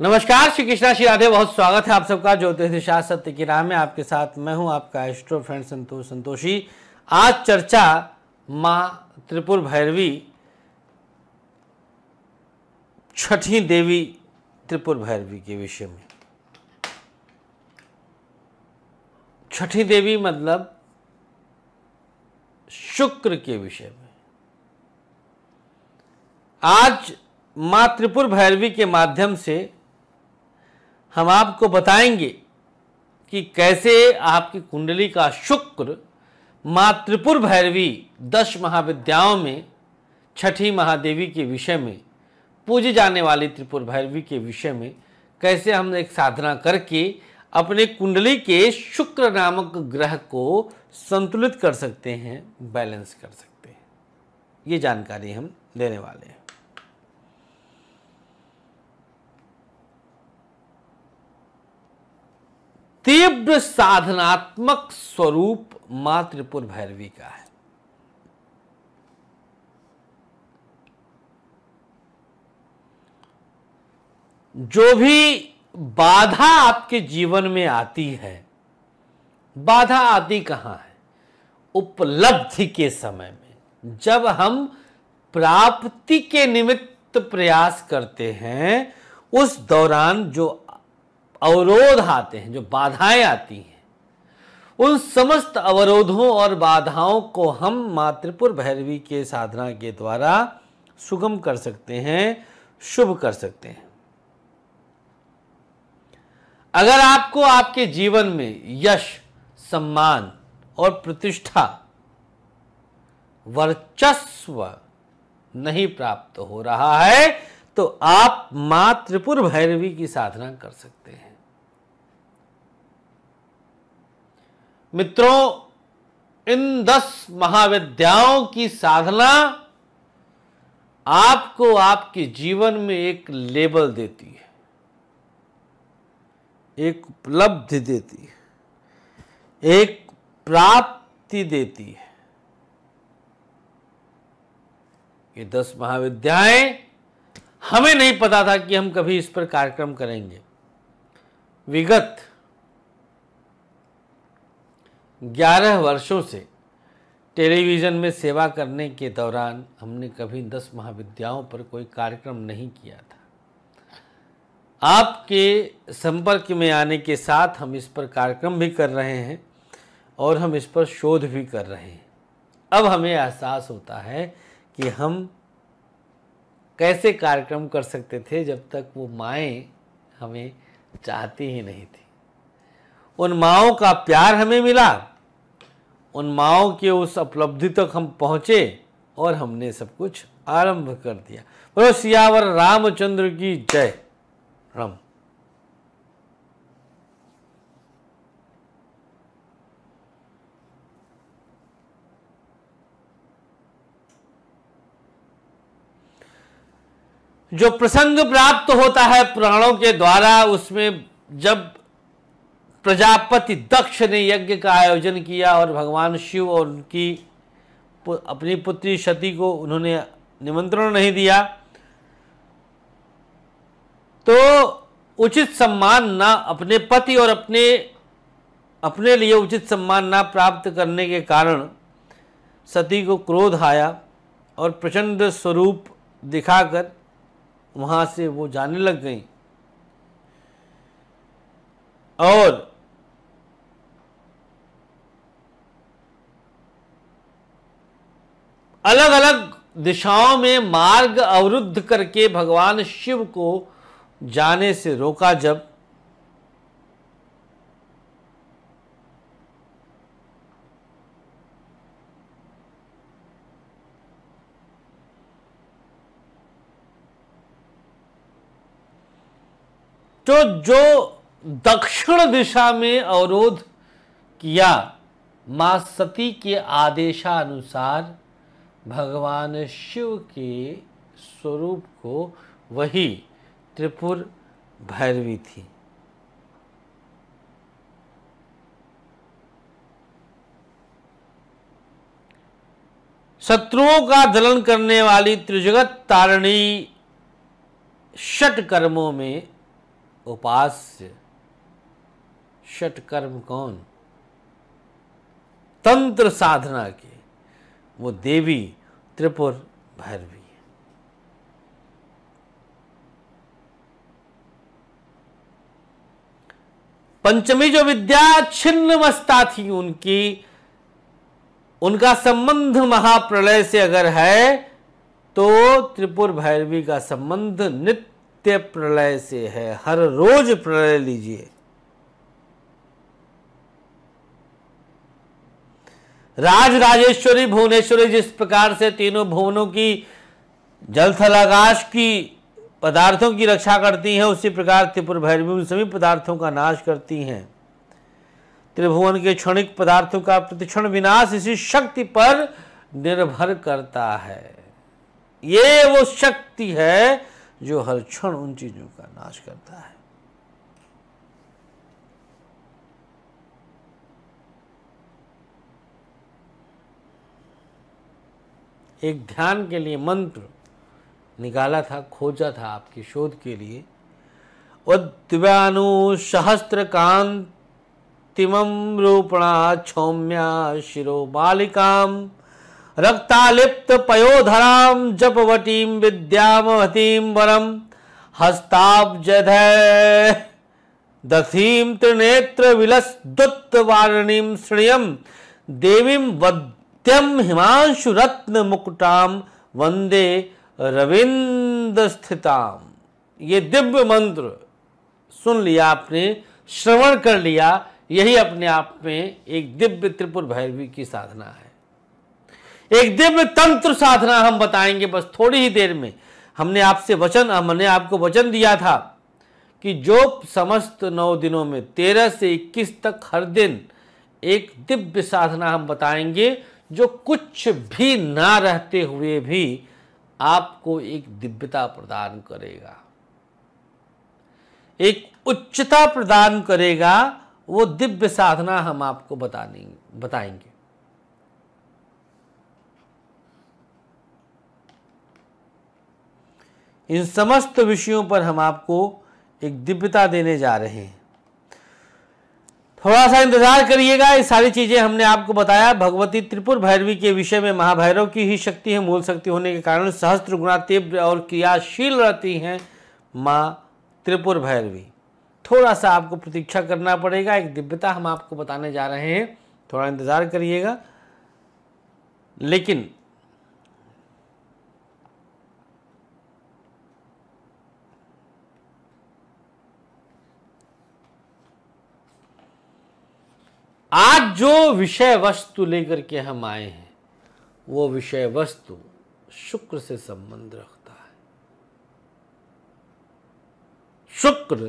नमस्कार श्री कृष्णा श्री राधे बहुत स्वागत है आप सबका ज्योतिष सत्य की राह में आपके साथ मैं हूं आपका एस्ट्रो फ्रेंड संतोष संतोषी आज चर्चा माँ त्रिपुर भैरवी छठी देवी त्रिपुर भैरवी के विषय में छठी देवी मतलब शुक्र के विषय में आज माँ त्रिपुर भैरवी के माध्यम से हम आपको बताएंगे कि कैसे आपकी कुंडली का शुक्र माँ त्रिपुर भैरवी दस महाविद्याओं में छठी महादेवी के विषय में पूजे जाने वाली त्रिपुर भैरवी के विषय में कैसे हम एक साधना करके अपने कुंडली के शुक्र नामक ग्रह को संतुलित कर सकते हैं बैलेंस कर सकते हैं ये जानकारी हम देने वाले हैं पूर्ण साधनात्मक स्वरूप मातृपुर त्रिपुर भैरवी का है जो भी बाधा आपके जीवन में आती है बाधा आती कहां है उपलब्धि के समय में जब हम प्राप्ति के निमित्त प्रयास करते हैं उस दौरान जो अवरोध आते हैं जो बाधाएं आती हैं उन समस्त अवरोधों और बाधाओं को हम मातृपुर भैरवी के साधना के द्वारा सुगम कर सकते हैं शुभ कर सकते हैं अगर आपको आपके जीवन में यश सम्मान और प्रतिष्ठा वर्चस्व नहीं प्राप्त हो रहा है तो आप मातृपुर भैरवी की साधना कर सकते हैं मित्रों इन दस महाविद्याओं की साधना आपको आपके जीवन में एक लेबल देती है एक उपलब्धि देती है एक प्राप्ति देती है ये दस महाविद्याएं हमें नहीं पता था कि हम कभी इस पर कार्यक्रम करेंगे विगत ग्यारह वर्षों से टेलीविज़न में सेवा करने के दौरान हमने कभी दस महाविद्याओं पर कोई कार्यक्रम नहीं किया था आपके संपर्क में आने के साथ हम इस पर कार्यक्रम भी कर रहे हैं और हम इस पर शोध भी कर रहे हैं अब हमें एहसास होता है कि हम कैसे कार्यक्रम कर सकते थे जब तक वो माएँ हमें चाहती ही नहीं थी उन माओं का प्यार हमें मिला उन माओ के उस उपलब्धि तक हम पहुँचे और हमने सब कुछ आरंभ कर दिया बोलो सियावर रामचंद्र की जय राम जो प्रसंग प्राप्त होता है पुराणों के द्वारा उसमें जब प्रजापति दक्ष ने यज्ञ का आयोजन किया और भगवान शिव और उनकी अपनी पुत्री सती को उन्होंने निमंत्रण नहीं दिया तो उचित सम्मान ना अपने पति और अपने अपने लिए उचित सम्मान ना प्राप्त करने के कारण सती को क्रोध आया और प्रचंड स्वरूप दिखाकर वहाँ से वो जाने लग गई और अलग अलग दिशाओं में मार्ग अवरुद्ध करके भगवान शिव को जाने से रोका जब तो जो दक्षिण दिशा में अवरोध किया मां सती के आदेशानुसार भगवान शिव के स्वरूप को वही त्रिपुर भैरवी थी शत्रुओं का दलन करने वाली त्रिजगत तारणी षट कर्मों में उपास्य षट कर्म कौन तंत्र साधना के वो देवी त्रिपुर भैरवी है पंचमी जो विद्या छिन्न थी उनकी उनका संबंध महाप्रलय से अगर है तो त्रिपुर भैरवी का संबंध नित्य प्रलय से है हर रोज प्रलय लीजिए राज राजेश्वरी भुवनेश्वरी जिस प्रकार से तीनों भुवनों की जलथलाकाश की पदार्थों की रक्षा करती हैं उसी प्रकार त्रिपुर भैरवी उन सभी पदार्थों का नाश करती हैं त्रिभुवन के क्षणिक पदार्थों का प्रतिक्षण विनाश इसी शक्ति पर निर्भर करता है ये वो शक्ति है जो हर क्षण उन चीज़ों का नाश करता है एक ध्यान के लिए मंत्र निकाला था खोजा था आपके शोध के लिए उद्व्यानु सहस्त्र कांतिम रूपणा छौम्या शिरो बालिकाम रक्तालिप्त पयोधराम जपवटीम विद्यामतीम वरम हस्ताब्जध दधीम त्रिनेत्र विलस दुत्त वारणीम श्रेयम देवीम वद नित्यम हिमांशु रत्न मुकुटाम वंदे रविंद्र स्थिताम ये दिव्य मंत्र सुन लिया आपने श्रवण कर लिया यही अपने आप में एक दिव्य त्रिपुर भैरवी की साधना है एक दिव्य तंत्र साधना हम बताएंगे बस थोड़ी ही देर में हमने आपसे वचन हमने आपको वचन दिया था कि जो समस्त नौ दिनों में तेरह से इक्कीस तक हर दिन एक दिव्य साधना हम बताएंगे जो कुछ भी ना रहते हुए भी आपको एक दिव्यता प्रदान करेगा एक उच्चता प्रदान करेगा वो दिव्य साधना हम आपको बताने बताएंगे इन समस्त विषयों पर हम आपको एक दिव्यता देने जा रहे हैं थोड़ा सा इंतजार करिएगा ये सारी चीजें हमने आपको बताया भगवती त्रिपुर भैरवी के विषय में महाभैरव की ही शक्ति है मूल शक्ति होने के कारण सहस्त्र गुणा तीव्र और क्रियाशील रहती हैं माँ त्रिपुर भैरवी थोड़ा सा आपको प्रतीक्षा करना पड़ेगा एक दिव्यता हम आपको बताने जा रहे हैं थोड़ा इंतज़ार करिएगा लेकिन विषय वस्तु लेकर के हम आए हैं वो विषय वस्तु शुक्र से संबंध रखता है शुक्र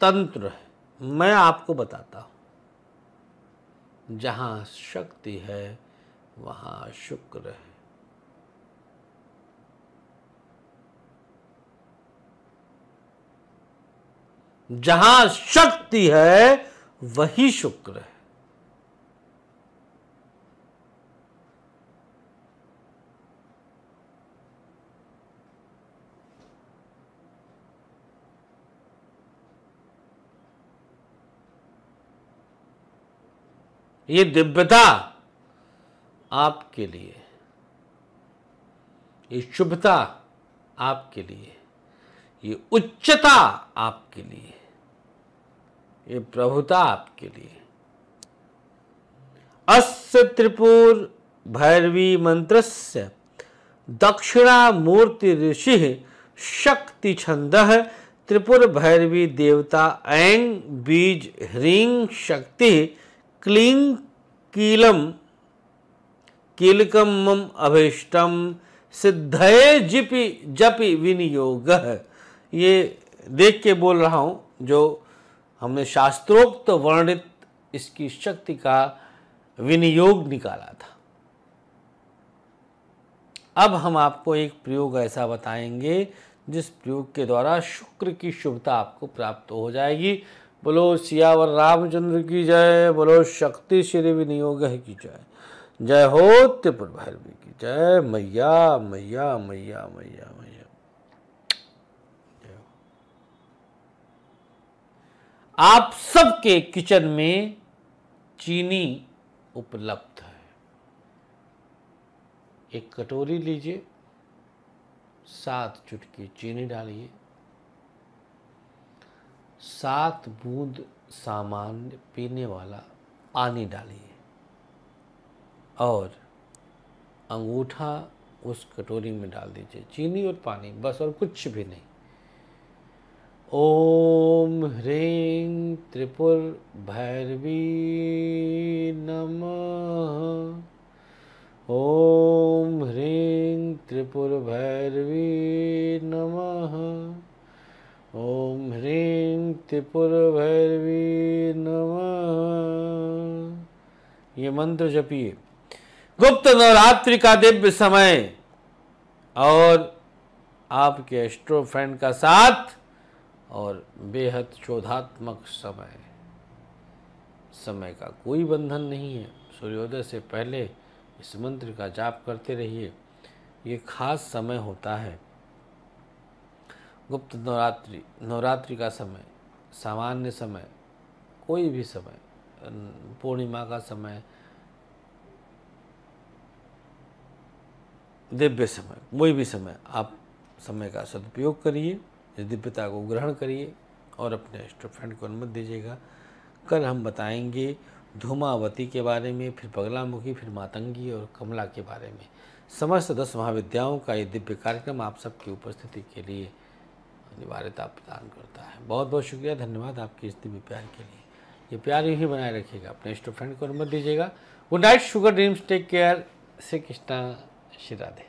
तंत्र है मैं आपको बताता हूं जहां शक्ति है वहां शुक्र है जहां शक्ति है वही शुक्र है ये दिव्यता आपके लिए ये शुभता आपके लिए ये उच्चता आपके लिए ये प्रभुता आपके लिए अस् त्रिपुर भैरवी मंत्र से दक्षिणा मूर्ति ऋषि शक्ति छंद त्रिपुर भैरवी देवता ऐंग बीज ह्रीं शक्ति क्लीं कील कीलकम मम अभीष्टम सिद्धये जिपि जपि विनियोग ये देख के बोल रहा हूँ जो हमने शास्त्रोक्त वर्णित इसकी शक्ति का विनियोग निकाला था अब हम आपको एक प्रयोग ऐसा बताएंगे जिस प्रयोग के द्वारा शुक्र की शुभता आपको प्राप्त हो जाएगी बोलो सियावर रामचंद्र की जय बोलो शक्ति श्री विनियोग की जय जय हो त्रिपुर भैरवी की जय मैया मैया मैया मैया मैया आप सबके किचन में चीनी उपलब्ध है एक कटोरी लीजिए सात चुटकी चीनी डालिए सात बूंद सामान्य पीने वाला पानी डालिए और अंगूठा उस कटोरी में डाल दीजिए चीनी और पानी बस और कुछ भी नहीं ओम ह्रीं त्रिपुर भैरवी नमः ओम ह्रीं त्रिपुर भैरवी नमः ॐ ह्रीं त्रिपुरभैरवी नम ये मंत्र जपिए गुप्त नवरात्रि का दिव्य समय और आपके एस्ट्रो फ्रेंड का साथ और बेहद शोधात्मक समय समय का कोई बंधन नहीं है सूर्योदय से पहले इस मंत्र का जाप करते रहिए ये खास समय होता है गुप्त नवरात्रि नवरात्रि का समय सामान्य समय कोई भी समय पूर्णिमा का समय दिव्य समय कोई भी समय आप समय का सदुपयोग करिए इस दिव्यता को ग्रहण करिए और अपने इष्ट फ्रेंड को अनुमति दीजिएगा कल हम बताएंगे धूमावती के बारे में फिर बगलामुखी फिर मातंगी और कमला के बारे में समस्त दस महाविद्याओं का ये दिव्य कार्यक्रम आप सबकी उपस्थिति के लिए निवारता प्रदान करता है बहुत बहुत शुक्रिया धन्यवाद आपकी इस दिव्य प्यार के लिए ये प्यार यू ही बनाए रखिएगा अपने इष्ट फ्रेंड को अनुमत दीजिएगा good night sugar dreams take care Shri Krishna Shri Radhe